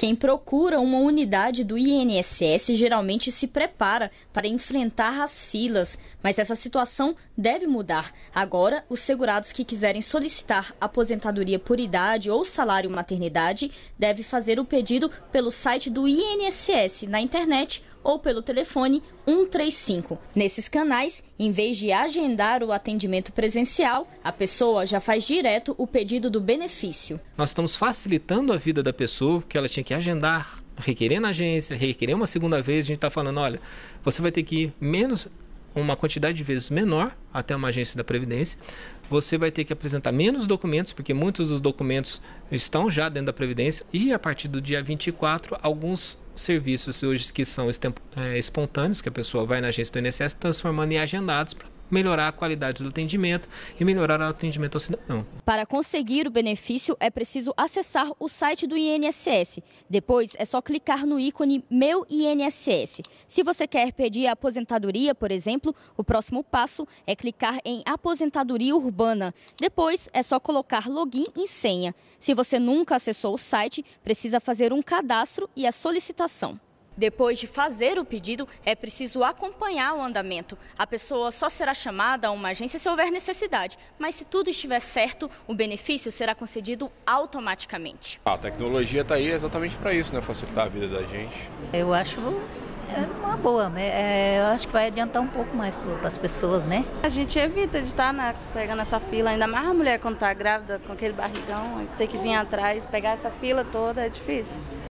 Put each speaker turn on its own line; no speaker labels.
Quem procura uma unidade do INSS geralmente se prepara para enfrentar as filas, mas essa situação deve mudar. Agora, os segurados que quiserem solicitar aposentadoria por idade ou salário maternidade devem fazer o pedido pelo site do INSS na internet ou pelo telefone 135. Nesses canais, em vez de agendar o atendimento presencial, a pessoa já faz direto o pedido do benefício.
Nós estamos facilitando a vida da pessoa, que ela tinha que agendar, requerer na agência, requerer uma segunda vez. A gente está falando: olha, você vai ter que ir menos uma quantidade de vezes menor até uma agência da Previdência. Você vai ter que apresentar menos documentos, porque muitos dos documentos estão já dentro da Previdência. E a partir do dia 24, alguns serviços hoje que são é, espontâneos, que a pessoa vai na agência do INSS, transformando em agendados melhorar a qualidade do atendimento e melhorar o atendimento ao cidadão.
Para conseguir o benefício, é preciso acessar o site do INSS. Depois, é só clicar no ícone Meu INSS. Se você quer pedir a aposentadoria, por exemplo, o próximo passo é clicar em Aposentadoria Urbana. Depois, é só colocar login e senha. Se você nunca acessou o site, precisa fazer um cadastro e a solicitação. Depois de fazer o pedido, é preciso acompanhar o andamento. A pessoa só será chamada a uma agência se houver necessidade, mas se tudo estiver certo, o benefício será concedido automaticamente.
A tecnologia está aí exatamente para isso, né? facilitar a vida da gente.
Eu acho é uma boa, né?
é, eu acho que vai adiantar um pouco mais para as pessoas, né?
A gente evita de estar tá, na, né, pegando essa fila, ainda mais a mulher quando está grávida, com aquele barrigão, ter que vir atrás, pegar essa fila toda é
difícil.